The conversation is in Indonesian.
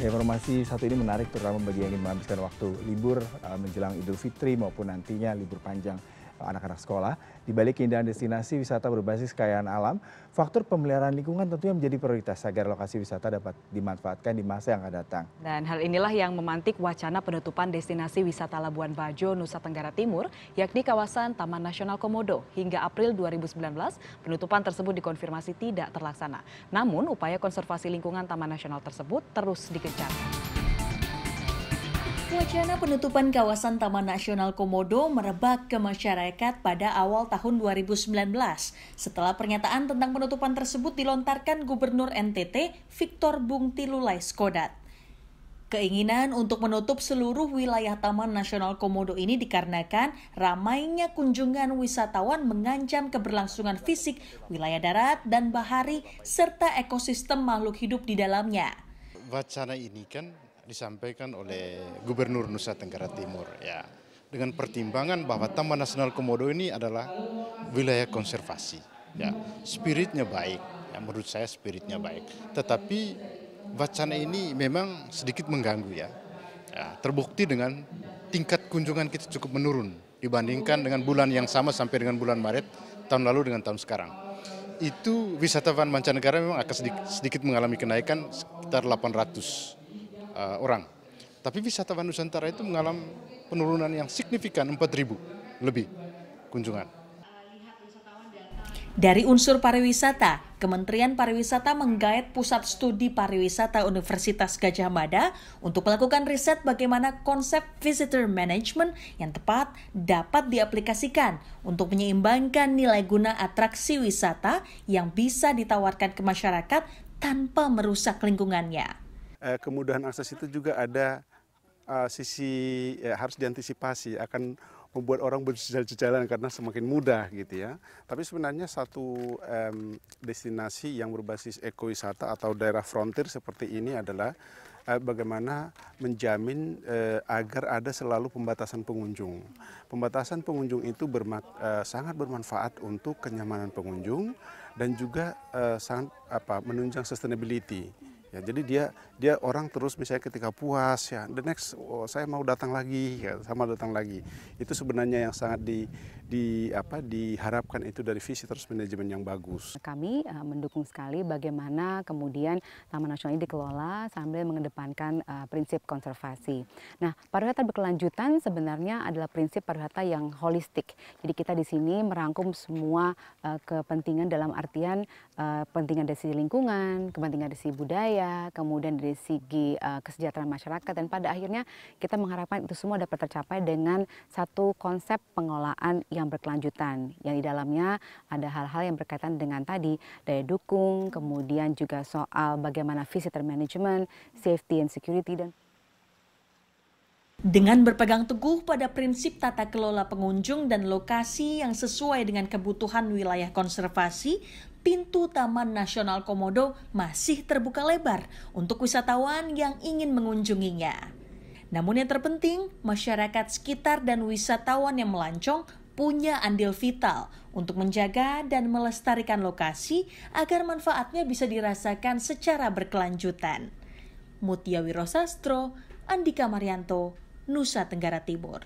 Informasi satu ini menarik terutama bagi yang ingin menghabiskan waktu libur eh, menjelang Idul Fitri maupun nantinya libur panjang anak-anak sekolah. Di balik keindahan destinasi wisata berbasis kekayaan alam, faktor pemeliharaan lingkungan tentunya menjadi prioritas agar lokasi wisata dapat dimanfaatkan di masa yang akan datang. Dan hal inilah yang memantik wacana penutupan destinasi wisata Labuan Bajo, Nusa Tenggara Timur, yakni kawasan Taman Nasional Komodo. Hingga April 2019, penutupan tersebut dikonfirmasi tidak terlaksana. Namun, upaya konservasi lingkungan Taman Nasional tersebut terus dikejar. Wacana penutupan kawasan Taman Nasional Komodo merebak ke masyarakat pada awal tahun 2019 setelah pernyataan tentang penutupan tersebut dilontarkan Gubernur NTT Victor Bungti Lulai Skodat. Keinginan untuk menutup seluruh wilayah Taman Nasional Komodo ini dikarenakan ramainya kunjungan wisatawan mengancam keberlangsungan fisik wilayah darat dan bahari serta ekosistem makhluk hidup di dalamnya. Wacana ini kan disampaikan oleh Gubernur Nusa Tenggara Timur ya dengan pertimbangan bahwa Taman Nasional Komodo ini adalah wilayah konservasi ya spiritnya baik ya menurut saya spiritnya baik tetapi wacana ini memang sedikit mengganggu ya, ya terbukti dengan tingkat kunjungan kita cukup menurun dibandingkan dengan bulan yang sama sampai dengan bulan Maret tahun lalu dengan tahun sekarang itu wisatawan mancanegara memang akan sedikit, sedikit mengalami kenaikan sekitar 800 uh, orang. Tapi wisatawan Nusantara itu mengalami penurunan yang signifikan 4.000 lebih kunjungan. Dari unsur pariwisata, Kementerian Pariwisata menggait Pusat Studi Pariwisata Universitas Gajah Mada untuk melakukan riset bagaimana konsep visitor management yang tepat dapat diaplikasikan untuk menyeimbangkan nilai guna atraksi wisata yang bisa ditawarkan ke masyarakat tanpa merusak lingkungannya eh, kemudahan akses itu juga ada uh, sisi ya, harus diantisipasi akan membuat orang berjalan-jalan karena semakin mudah gitu ya. Tapi sebenarnya satu um, destinasi yang berbasis ekowisata atau daerah frontier seperti ini adalah eh, bagaimana menjamin uh, agar ada selalu pembatasan pengunjung. Pembatasan pengunjung itu bermak, uh, sangat bermanfaat untuk kenyamanan pengunjung dan juga uh, sangat apa menunjang sustainability ya jadi dia dia orang terus misalnya ketika puas ya the next oh, saya mau datang lagi ya sama datang lagi itu sebenarnya yang sangat di di apa diharapkan itu dari visi terus manajemen yang bagus kami uh, mendukung sekali bagaimana kemudian taman nasional ini dikelola sambil mengedepankan uh, prinsip konservasi nah pariwisata berkelanjutan sebenarnya adalah prinsip pariwisata yang holistik jadi kita di sini merangkum semua uh, kepentingan dalam artian uh, kepentingan dari sisi lingkungan kepentingan dari sisi budaya budaya, kemudian dari segi uh, kesejahteraan masyarakat dan pada akhirnya kita mengharapkan itu semua dapat tercapai dengan satu konsep pengelolaan yang berkelanjutan yang di dalamnya ada hal-hal yang berkaitan dengan tadi daya dukung, kemudian juga soal bagaimana visitor management, safety and security dan dengan berpegang teguh pada prinsip tata kelola pengunjung dan lokasi yang sesuai dengan kebutuhan wilayah konservasi, pintu Taman Nasional Komodo masih terbuka lebar untuk wisatawan yang ingin mengunjunginya. Namun yang terpenting, masyarakat sekitar dan wisatawan yang melancong punya andil vital untuk menjaga dan melestarikan lokasi agar manfaatnya bisa dirasakan secara berkelanjutan. Mutia Wirosastro, Andika Marianto, Nusa Tenggara Timur.